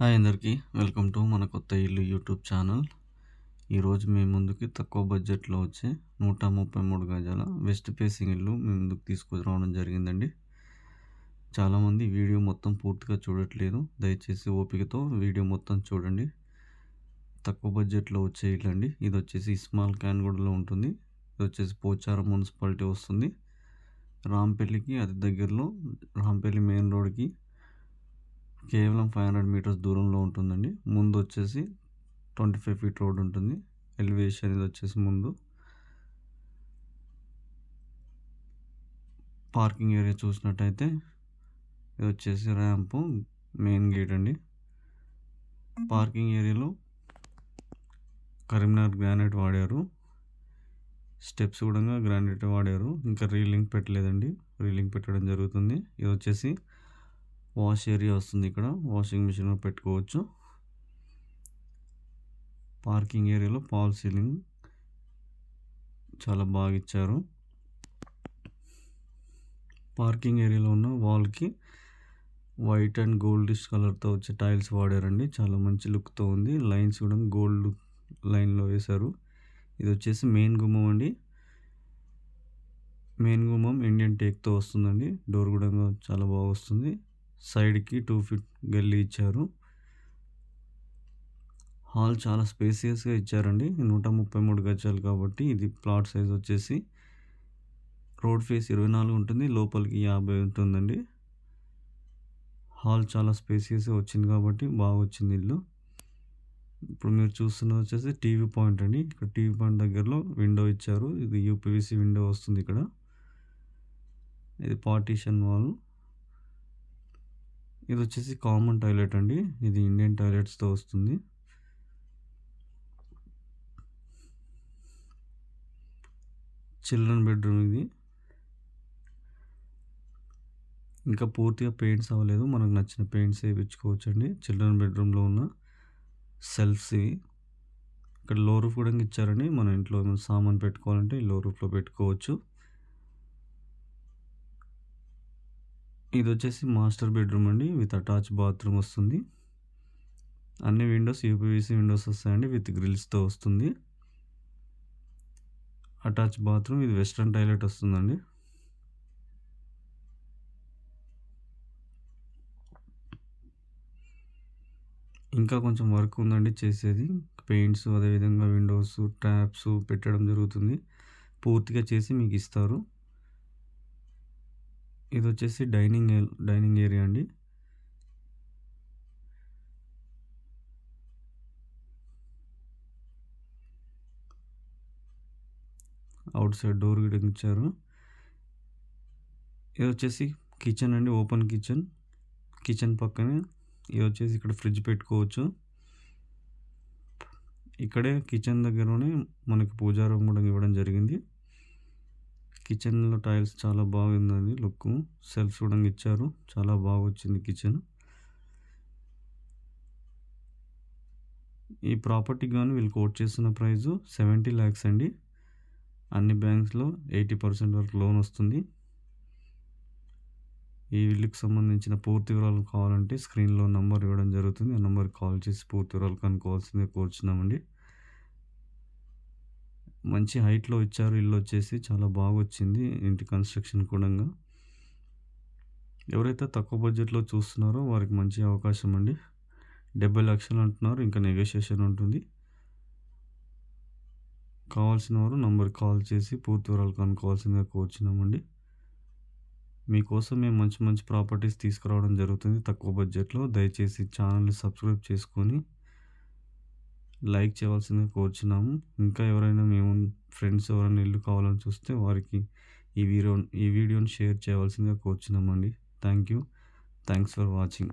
hi అందరికీ welcome to మన కొత్త ఇల్లు యూట్యూబ్ ఛానల్ ఈరోజు మీ ముందుకి తక్కువ బడ్జెట్లో వచ్చే నూట ముప్పై మూడు గజాల వెస్ట్ ఫేసింగ్ ఇల్లు మీ ముందుకు తీసుకురావడం జరిగిందండి చాలామంది వీడియో మొత్తం పూర్తిగా చూడట్లేదు దయచేసి ఓపికతో వీడియో మొత్తం చూడండి తక్కువ బడ్జెట్లో వచ్చే ఇల్లు అండి ఇది వచ్చేసి ఇస్మాల్ క్యాన్గూడలో ఉంటుంది ఇది వచ్చేసి పోచారం మున్సిపాలిటీ వస్తుంది రాంపల్లికి అతి దగ్గరలో రాంపల్లి మెయిన్ రోడ్కి కేవలం ఫైవ్ హండ్రెడ్ మీటర్స్ దూరంలో ఉంటుందండి ముందు వచ్చేసి ట్వంటీ ఫైవ్ ఫీట్ రోడ్ ఉంటుంది ఎలివేషన్ ఇది వచ్చేసి ముందు పార్కింగ్ ఏరియా చూసినట్టయితే ఇది వచ్చేసి ర్యాంపు మెయిన్ గేట్ అండి పార్కింగ్ ఏరియాలో కరీంనగర్ గ్రానైట్ వాడారు స్టెప్స్ కూడా గ్రానైట్ వాడారు ఇంకా రీలింగ్ పెట్టలేదండి రీలింగ్ పెట్టడం జరుగుతుంది ఇది వచ్చేసి వాష్ ఏరియా వస్తుంది ఇక్కడ వాషింగ్ మిషన్ పెట్టుకోవచ్చు పార్కింగ్ ఏరియాలో పాల్ సీలింగ్ చాలా బాగా ఇచ్చారు పార్కింగ్ ఏరియాలో ఉన్న వాల్కి వైట్ అండ్ గోల్డిష్ కలర్తో వచ్చే టైల్స్ వాడారండి చాలా మంచి లుక్తో ఉంది లైన్స్ కూడా గోల్డ్ లైన్లో వేశారు ఇది వచ్చేసి మెయిన్ గుమ్మం అండి మెయిన్ గుమ్మం ఇండియన్ టేక్తో వస్తుందండి డోర్ కూడా చాలా బాగా వస్తుంది సైడ్కి టూ ఫిట్ గల్లీ ఇచ్చారు హాల్ చాలా స్పేసియస్గా ఇచ్చారండి నూట ముప్పై మూడు గజాలు కాబట్టి ఇది ప్లాట్ సైజ్ వచ్చేసి రోడ్ ఫేస్ ఇరవై నాలుగు ఉంటుంది లోపలికి యాభై ఉంటుందండి హాల్ చాలా స్పేసియస్ వచ్చింది కాబట్టి బాగా వచ్చింది ఇల్లు ఇప్పుడు మీరు చూస్తున్నది వచ్చేసి టీవీ పాయింట్ అండి ఇక్కడ టీవీ పాయింట్ దగ్గరలో విండో ఇచ్చారు ఇది యూపీవీసీ విండో వస్తుంది ఇక్కడ ఇది పార్టీషన్ వాళ్ళు ఇది వచ్చేసి కామన్ టాయిలెట్ అండి ఇది ఇండియన్ టాయిలెట్స్తో వస్తుంది చిల్డ్రన్ బెడ్రూమ్ ఇది ఇంకా పూర్తిగా పెయింట్స్ అవ్వలేదు మనకు నచ్చిన పెయింట్స్ వేయించుకోవచ్చు అండి చిల్డ్రన్ బెడ్రూమ్లో ఉన్న సెల్ఫ్స్ ఇవి ఇక్కడ లో రూఫ్ కూడా ఇచ్చారండి మన ఇంట్లో ఏమైనా సామాన్ పెట్టుకోవాలంటే లో రూఫ్లో పెట్టుకోవచ్చు ఇది వచ్చేసి మాస్టర్ బెడ్రూమ్ అండి విత్ అటాచ్ బాత్రూమ్ వస్తుంది అన్ని విండోస్ యూపీవీసీ విండోస్ వస్తాయండి విత్ గ్రిల్స్తో వస్తుంది అటాచ్ బాత్రూమ్ ఇది వెస్ట్రన్ టాయిలెట్ వస్తుందండి ఇంకా కొంచెం వర్క్ ఉందండి చేసేది పెయింట్స్ అదేవిధంగా విండోస్ ట్యాప్స్ పెట్టడం జరుగుతుంది పూర్తిగా చేసి మీకు ఇస్తారు ఇది వచ్చేసి డైనింగ్ డైనింగ్ ఏరియా అండి అవుట్ సైడ్ డోర్ కూడా ఇచ్చారు ఇది వచ్చేసి కిచెన్ అండి ఓపెన్ కిచెన్ కిచెన్ పక్కనే ఇది వచ్చేసి ఇక్కడ ఫ్రిడ్జ్ పెట్టుకోవచ్చు ఇక్కడే కిచెన్ దగ్గరనే మనకి పూజారం కూడా ఇవ్వడం జరిగింది కిచెన్లో టైల్స్ చాలా బాగుందని లుక్ సెల్ఫ్ చూడంగా ఇచ్చారు చాలా బాగా వచ్చింది కిచెన్ ఈ ప్రాపర్టీ కానీ వీళ్ళు కోట్ చేసిన ప్రైజు సెవెంటీ ల్యాక్స్ అండి అన్ని బ్యాంక్స్లో ఎయిటీ పర్సెంట్ వరకు లోన్ వస్తుంది ఈ వీళ్ళకి సంబంధించిన పూర్తి వివరాలు కావాలంటే స్క్రీన్లో నంబర్ ఇవ్వడం జరుగుతుంది ఆ నెంబర్కి కాల్ చేసి పూర్తి వివరాలు కనుక్కోవాల్సిందే కోరుచున్నామండి మంచి హైట్లో ఇచ్చారు ఇల్లు వచ్చేసి చాలా బాగా వచ్చింది ఇంటి కన్స్ట్రక్షన్ కూడా ఎవరైతే తక్కువ బడ్జెట్లో చూస్తున్నారో వారికి మంచి అవకాశం అండి డెబ్బై లక్షలు అంటున్నారు ఇంకా నెగోషియేషన్ ఉంటుంది కావాల్సిన వారు నంబర్ కాల్ చేసి పూర్తి వివరాలు కనుక్కోవాల్సిందిగా కోరుచున్నామండి మీకోసం మేము మంచి మంచి ప్రాపర్టీస్ తీసుకురావడం జరుగుతుంది తక్కువ బడ్జెట్లో దయచేసి ఛానల్ని సబ్స్క్రైబ్ చేసుకొని లైక్ చేయవలసిందిగా కోరుచున్నాము ఇంకా ఎవరైనా మేము ఫ్రెండ్స్ ఎవరైనా ఇల్లు కావాలని చూస్తే వారికి ఈ వీడియో ఈ వీడియోని షేర్ చేయవలసిందిగా కోరుచున్నామండి thank you thanks for watching